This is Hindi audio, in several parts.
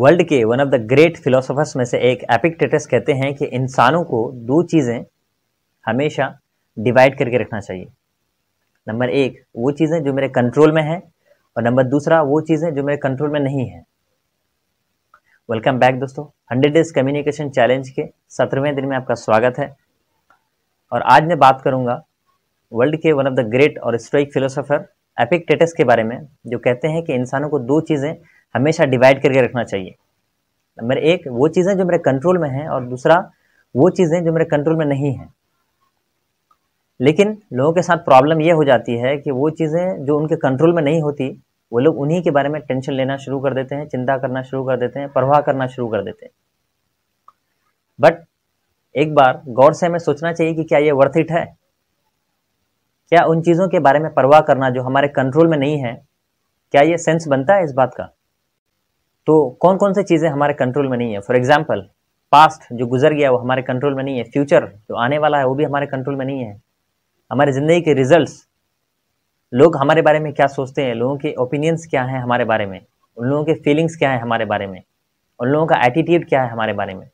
वर्ल्ड के one of the great philosophers में से एक एपिकटेटस कहते हैं कि इंसानों को दो चीज़ें हमेशा डिवाइड करके रखना चाहिए नंबर एक वो चीज़ें जो मेरे कंट्रोल में हैं और नंबर दूसरा वो चीज़ें जो मेरे कंट्रोल में नहीं हैं वेलकम बैक दोस्तों हंड्रेड डेज कम्युनिकेशन चैलेंज के सत्रहवें दिन में आपका स्वागत है और आज मैं बात करूँगा वर्ल्ड के वन ऑफ द ग्रेट और स्ट्राइक फिलोसोफर एपिकटेटस के बारे में जो कहते हैं कि इंसानों को दो चीज़ें हमेशा डिवाइड करके रखना चाहिए नंबर एक वो चीज़ें जो मेरे कंट्रोल में हैं और दूसरा वो चीज़ें जो मेरे कंट्रोल में नहीं हैं लेकिन लोगों के साथ प्रॉब्लम ये हो जाती है कि वो चीज़ें जो उनके कंट्रोल में नहीं होती वो लोग उन्हीं के बारे में टेंशन लेना शुरू कर देते हैं चिंता करना शुरू कर देते हैं परवाह करना शुरू कर देते हैं बट एक बार गौर से हमें सोचना चाहिए कि क्या ये वर्थ इट है क्या उन चीज़ों के बारे में परवाह करना जो हमारे कंट्रोल में नहीं है क्या ये सेंस बनता है इस बात का तो कौन कौन सी चीज़ें हमारे कंट्रोल में नहीं है फॉर एग्जाम्पल पास्ट जो गुजर गया वो हमारे कंट्रोल में नहीं है फ्यूचर जो आने वाला है वो भी हमारे कंट्रोल में नहीं है हमारी ज़िंदगी के रिजल्ट्स लोग हमारे बारे में क्या सोचते हैं लोगों के ओपिनियंस क्या हैं हमारे बारे में उन लोगों के फीलिंग्स क्या है हमारे बारे में उन लोगों का एटीट्यूड क्या है हमारे बारे में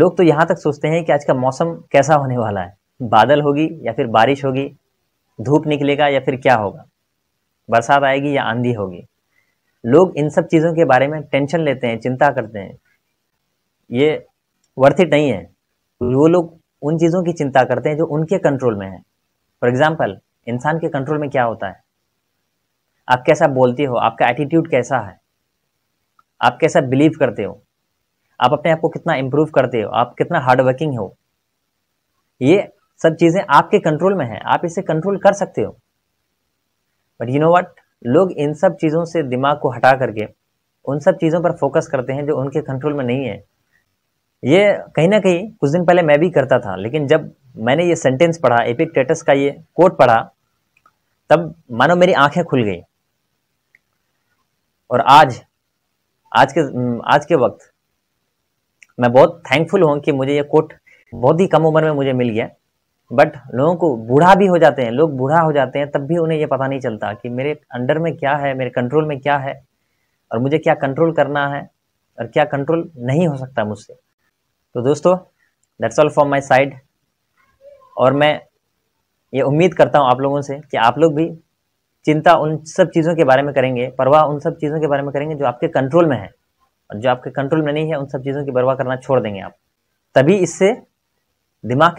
लोग तो यहाँ तक सोचते हैं कि आज का मौसम कैसा होने वाला है बादल होगी या फिर बारिश होगी धूप निकलेगा या फिर क्या होगा बरसात आएगी या आंधी होगी लोग इन सब चीज़ों के बारे में टेंशन लेते हैं चिंता करते हैं ये इट नहीं है वो लोग उन चीज़ों की चिंता करते हैं जो उनके कंट्रोल में है फॉर एग्जाम्पल इंसान के कंट्रोल में क्या होता है आप कैसा बोलते हो आपका एटीट्यूड कैसा है आप कैसा बिलीव करते हो आप अपने आप को कितना इम्प्रूव करते हो आप कितना हार्डवर्किंग हो ये सब चीज़ें आपके कंट्रोल में है आप इसे कंट्रोल कर सकते हो बट यू नो वट लोग इन सब चीज़ों से दिमाग को हटा करके उन सब चीज़ों पर फोकस करते हैं जो उनके कंट्रोल में नहीं है ये कहीं ना कहीं कुछ दिन पहले मैं भी करता था लेकिन जब मैंने ये सेंटेंस पढ़ा एपिक टेटस का ये कोट पढ़ा तब मानो मेरी आंखें खुल गई और आज आज के आज के वक्त मैं बहुत थैंकफुल हूँ कि मुझे ये कोट बहुत ही कम उम्र में मुझे मिल गया बट लोगों को बूढ़ा भी हो जाते हैं लोग बूढ़ा हो जाते हैं तब भी उन्हें ये पता नहीं चलता कि मेरे अंडर में क्या है मेरे कंट्रोल में क्या है और मुझे क्या कंट्रोल करना है और क्या कंट्रोल नहीं हो सकता मुझसे तो दोस्तों that's all from my side और मैं ये उम्मीद करता हूँ आप लोगों से कि आप लोग भी चिंता उन सब चीज़ों के बारे में करेंगे परवाह उन सब चीज़ों के बारे में करेंगे जो आपके कंट्रोल में है और जो आपके कंट्रोल में नहीं है उन सब चीज़ों की परवाह करना छोड़ देंगे आप तभी इससे दिमाग के